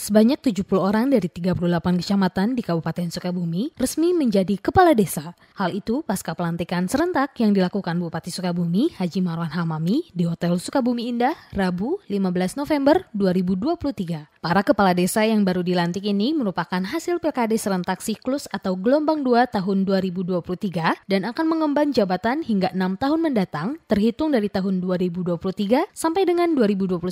Sebanyak 70 orang dari 38 kecamatan di Kabupaten Sukabumi resmi menjadi kepala desa. Hal itu pasca pelantikan serentak yang dilakukan Bupati Sukabumi Haji Marwan Hamami di Hotel Sukabumi Indah Rabu 15 November 2023. Para kepala desa yang baru dilantik ini merupakan hasil PKD serentak siklus atau gelombang 2 tahun 2023 dan akan mengemban jabatan hingga 6 tahun mendatang terhitung dari tahun 2023 sampai dengan 2029.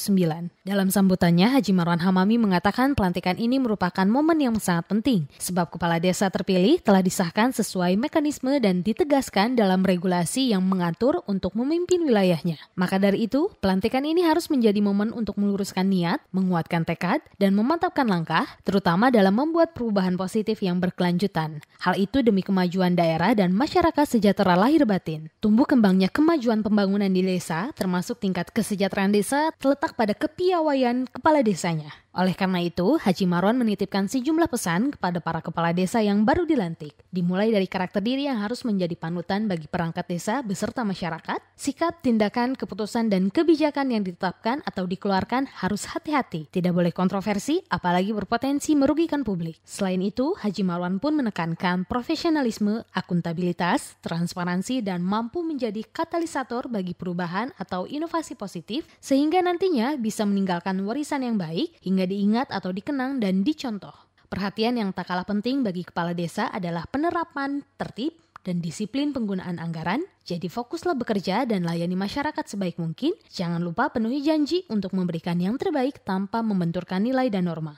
Dalam sambutannya Haji Marwan Hamami mengatakan mengatakan pelantikan ini merupakan momen yang sangat penting sebab kepala desa terpilih telah disahkan sesuai mekanisme dan ditegaskan dalam regulasi yang mengatur untuk memimpin wilayahnya. Maka dari itu, pelantikan ini harus menjadi momen untuk meluruskan niat, menguatkan tekad, dan memantapkan langkah, terutama dalam membuat perubahan positif yang berkelanjutan. Hal itu demi kemajuan daerah dan masyarakat sejahtera lahir batin. Tumbuh kembangnya kemajuan pembangunan di desa, termasuk tingkat kesejahteraan desa, terletak pada kepiawaian kepala desanya. Oleh karena itu, Haji Marwan menitipkan sejumlah pesan kepada para kepala desa yang baru dilantik, dimulai dari karakter diri yang harus menjadi panutan bagi perangkat desa beserta masyarakat, sikap, tindakan, keputusan, dan kebijakan yang ditetapkan atau dikeluarkan harus hati-hati, tidak boleh kontroversi, apalagi berpotensi merugikan publik. Selain itu, Haji Marwan pun menekankan profesionalisme, akuntabilitas, transparansi, dan mampu menjadi katalisator bagi perubahan atau inovasi positif, sehingga nantinya bisa meninggalkan warisan yang baik hingga diingat atau dikenang dan dicontoh. Perhatian yang tak kalah penting bagi kepala desa adalah penerapan tertib dan disiplin penggunaan anggaran. Jadi fokuslah bekerja dan layani masyarakat sebaik mungkin. Jangan lupa penuhi janji untuk memberikan yang terbaik tanpa membenturkan nilai dan norma.